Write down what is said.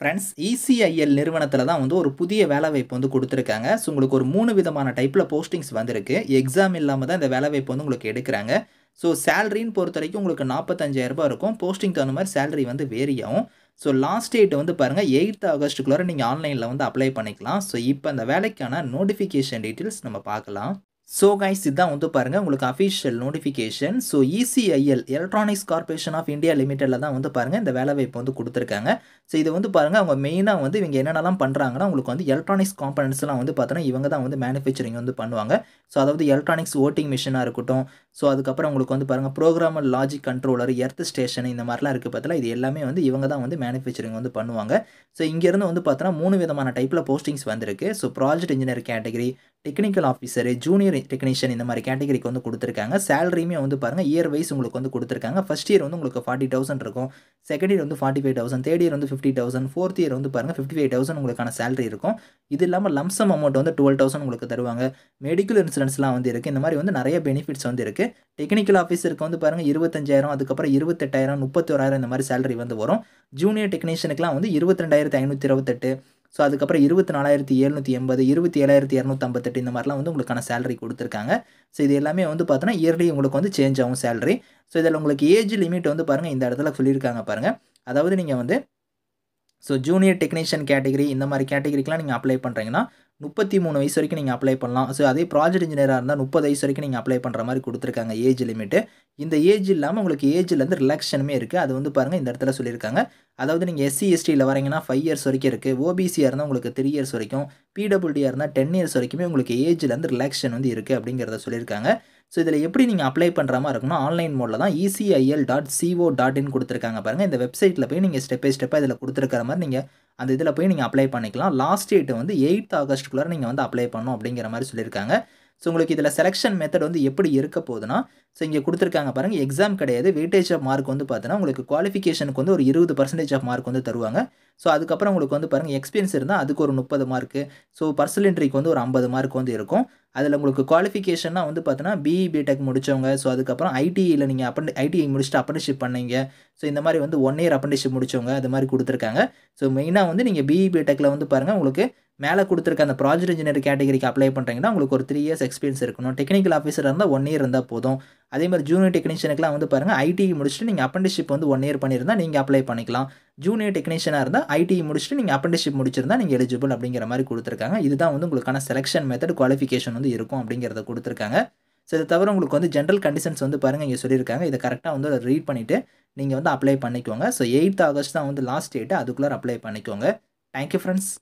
friends ECIL e நிறுவனத்தில் தான் வந்து ஒரு புதிய வேலைவாய்ப்பு வந்து கொடுத்துருக்காங்க ஸோ உங்களுக்கு ஒரு மூணு விதமான டைப்பில் போஸ்டிங்ஸ் வந்திருக்கு எக்ஸாம் இல்லாமல் தான் இந்த வேலைவாய்ப்பு வந்து உங்களுக்கு எடுக்கிறாங்க ஸோ சேலரின்னு பொறுத்த வரைக்கும் உங்களுக்கு நாற்பத்தஞ்சாயிரரூபா இருக்கும் போஸ்டிங் தகுந்த மாதிரி சேலரி வந்து வேரியாகும் ஸோ லாஸ்ட் டேட் வந்து பாருங்கள் எயித் ஆகஸ்ட்டுக்குள்ளே நீங்கள் ஆன்லைனில் வந்து அப்ளை பண்ணிக்கலாம் ஸோ இப்போ அந்த வேலைக்கான நோட்டிஃபிகேஷன் டீட்டெயில்ஸ் நம்ம பார்க்கலாம் ஸோ கைஸ் இதுதான் வந்து பாருங்கள் உங்களுக்கு official notification so ECIL electronics corporation of India லிமிட்டடில் தான் வந்து பாருங்கள் இந்த வேலை வாய்ப்பு வந்து கொடுத்துருக்காங்க ஸோ இது வந்து பாருங்கள் அவங்க மெயினாக வந்து இவங்க என்னென்னலாம் பண்ணுறாங்கன்னா உங்களுக்கு வந்து எலக்ட்ரானிக்ஸ் காம்பனன்ஸ்லாம் வந்து பார்த்தோன்னா இவங்க தான் வந்து மேனுஃபேக்சரிங் வந்து பண்ணுவாங்க ஸோ அதாவது எலக்ட்ரானிக்ஸ் ஓட்டிங் மிஷினாக இருக்கட்டும் ஸோ அதுக்கப்புறம் உங்களுக்கு வந்து பாருங்கள் programmer logic controller earth station இந்த மாதிரிலாம் இருக்குது பார்த்தல இது எல்லாமே வந்து இவங்க தான் வந்து மேனுஃபேக்சரிங் வந்து பண்ணுவாங்க ஸோ இங்கேருந்து வந்து பார்த்தோன்னா மூணு விதமான டைப்பில் போஸ்டிங்ஸ் வந்திருக்கு so project engineer category technical officer junior technician இந்த மாதிரி கேட்டகரிக்கு வந்து கொடுத்துருக்காங்க சேலரியுமே வந்து பாருங்கள் இயர் வைஸ் உங்களுக்கு வந்து கொடுத்துருக்காங்க ஃபஸ்ட் இயர் வந்து உங்களுக்கு ஃபார்ட்டி தௌசண்ட் இருக்கும் செகண்ட் இயர் வந்து forty five thousand third year வந்து ஃபிஃப்டி தௌசண்ட் ஃபோர்த் இயர் வந்து பாருங்கள் ஃபிஃப்டி ஃபைவ் தௌசண்ட் உங்களுக்கான சேலரி இருக்கும் இது இல்லாமல் லம்சம் அமௌண்ட் வந்து டுவெல் தௌசண்ட் உங்களுக்கு தருவாங்க மெடிக்கல் இன்சூரன்ஸ்லாம் வந்து இருக்குது இந்த மாதிரி வந்து நிறைய பெனிஃபிட்ஸ் வந்து இருக்குது டெக்னிக்கல் ஆஃபீஸருக்கு வந்து பாருங்கள் இருபத்தஞ்சாயிரம் அதுக்கப்புறம் இருபத்தெட்டாயிரம் முப்பத்தோராயிரம் இந்த மாதிரி சேலரி வந்து வரும் ஜூனியர் டெக்னீஷியனுக்குலாம் வந்து இருபத்தி ரெண்டாயிரத்து ஐநூற்றி இருபத்தெட்டு ஸோ அதுக்கப்புறம் இருபத்தி நாலாயிரத்தி எழுநூற்றி எண்பது இருபத்தி ஏழாயிரத்தி இரநூத்தம்பத்தெட்டு இந்த மாதிரிலாம் வந்து உங்களுக்கான சேலரி கொடுத்துருக்காங்க ஸோ இது எல்லாமே வந்து பார்த்தோன்னா இயர்லி உங்களுக்கு வந்து சேஞ்ச் ஆகும் சேலரி ஸோ இதில் உங்களுக்கு ஏஜ் லிமிட் வந்து பாருங்கள் இந்த இடத்துல சொல்லியிருக்காங்க பாருங்கள் அதாவது நீங்கள் வந்து ஸோ ஜூனியர் டெக்னீஷியன் கேட்டகரி இந்த மாதிரி கேட்டகரிக்கெலாம் நீங்கள் அப்ளை பண்ணுறீங்கன்னா முப்பத்தி மூணு வயசு வரைக்கும் நீங்கள் அப்ளை பண்ணலாம் ஸோ அதே ப்ராஜெக்ட் இன்ஜினியராக இருந்தால் முப்பது வயசு வரைக்கும் நீங்கள் அப்ளை பண்ணுற மாதிரி கொடுத்துருக்காங்க ஏஜ் லிமிட்டு இந்த ஏஜ் இல்லாமல் உங்களுக்கு ஏஜ்லேருந்து ரிலாக்ஷனுமே இருக்குது அது வந்து பாருங்கள் இந்த இடத்துல சொல்லியிருக்காங்க அதாவது நீங்கள் எஸ்சி எஸ்டியில் வரீங்கன்னா ஃபைவ் இயர்ஸ் வரைக்கும் இருக்குது ஓபிசியாக இருந்தால் உங்களுக்கு த்ரீ இயர்ஸ் வரைக்கும் பிடபிள்யூடியாக இருந்தால் டென் இயர்ஸ் வரைக்குமே உங்களுக்கு ஏஜ்லேருந்து ரிலாக்ஷன் வந்து இருக்குது அப்படிங்கிறத சொல்லியிருக்காங்க ஸோ இதில் எப்படி நீங்கள் அப்ளை பண்ணுற மாதிரி இருக்கணும் ஆன்லைன் மோடில் தான் ECIL e dot co dot in கொடுத்துருக்காங்க பாருங்கள் இந்த வெப்சைட்டில் போய் நீங்கள் ஸ்டெப் பை ஸ்டெப்பாக இதில் கொடுத்துருக்கிற மாதிரி நீங்கள் அந்த இதில் போய் நீங்கள் அப்ளை பண்ணிக்கலாம் லாஸ்ட் டேட்டு வந்து எயித் ஆகஸ்ட்டுக்குள்ளே நீங்கள் வந்து அப்ளை பண்ணணும் அப்படிங்கிற மாதிரி சொல்லியிருக்காங்க ஸோ உங்களுக்கு இதில் செலெக்ஷன் மெத்தட் வந்து எப்படி இருக்க போதுன்னா ஸோ இங்கே கொடுத்துருக்காங்க பாருங்கள் எக்ஸாம் கிடையாது வெயிட்டேஜ் ஆஃப் மார்க் வந்து பார்த்தோன்னா உங்களுக்கு குவாலிஃபிகேஷனுக்கு வந்து ஒரு இருபது பர்சன்டேஜ் ஆஃப் மார்க் வந்து தருவாங்க ஸோ அதுக்கப்புறம் உங்களுக்கு வந்து பாருங்கள் எக்ஸ்பீரியன்ஸ் இருந்தால் அதுக்கு ஒரு முப்பது மார்க்கு ஸோ பர்சலென்ட்ரிக்கு வந்து ஒரு ஐம்பது மார்க் வந்து இருக்கும் அதில் உங்களுக்கு குவாலிஃபிகேஷன்னா வந்து பார்த்தோன்னா பிஇ பிடெக் முடித்தவங்க ஸோ அதுக்கப்புறம் ஐடியில் நீங்கள் அப்பன் ஐடிஐ முடிச்சுட்டு அப்ரண்டிஷிப் பண்ணீங்க ஸோ இந்த மாதிரி வந்து ஒன் இயர் அப்ரண்டிஷிப் முடித்தவங்க அது மாதிரி கொடுத்துருக்காங்க ஸோ மெயினாக வந்து நீங்கள் பிஇ பிடெக்கில் வந்து பாருங்கள் உங்களுக்கு மேலே கொடுத்துருக்க அந்த ப்ராஜெக்ட் இன்ஜினியர் கேட்டகரிக்கு அப்ளை பண்ணுறீங்கன்னா உங்களுக்கு ஒரு த்ரீ இயர்ஸ் எக்ஸ்பீரியன்ஸ் இருக்கணும் டெக்னிக்கல் ஆஃபீஸர் இருந்தால் ஒன் இயர் இருந்தால் போதும் அதே மாதிரி ஜூனியர் டெக்னீஷியனுக்குலாம் வந்து பாருங்கள் ஐடி முடிச்சுட்டு நீங்கள் அப்ரண்டிஷிப் வந்து ஒன் இயர் பண்ணியிருந்தால் நீங்கள் அப்ளை பண்ணிக்கலாம் ஜூனியர் டெக்னீஷியனாக இருந்தால் ஐடி முடிச்சுட்டு நீங்கள் அப்ரண்டிஷிப் முடிச்சிருந்தால் நீங்கள் எலிஜிபிள் அப்படிங்கிற மாதிரி கொடுத்துருக்காங்க இதுதான் வந்து உங்களுக்கான செலெக்ஷன் மெத்தட் குவாலிஃபிகேஷன் வந்து இருக்கும் அப்படிங்கிறத கொடுத்துருக்காங்க ஸோ இதை தவிர உங்களுக்கு வந்து ஜென்ரல் கண்டிஷன்ஸ் வந்து பாருங்கள் இங்கே சொல்லியிருக்காங்க இதை கரெக்டாக வந்து ரீட் பண்ணிவிட்டு நீங்கள் வந்து அப்ளை பண்ணிக்கோங்க ஸோ எயித் ஆகஸ்ட் தான் வந்து லாஸ்ட் டேட்டு அதுக்குள்ளே அப்ளை பண்ணிக்கோங்க தேங்க்யூ ஃப்ரெண்ட்ஸ்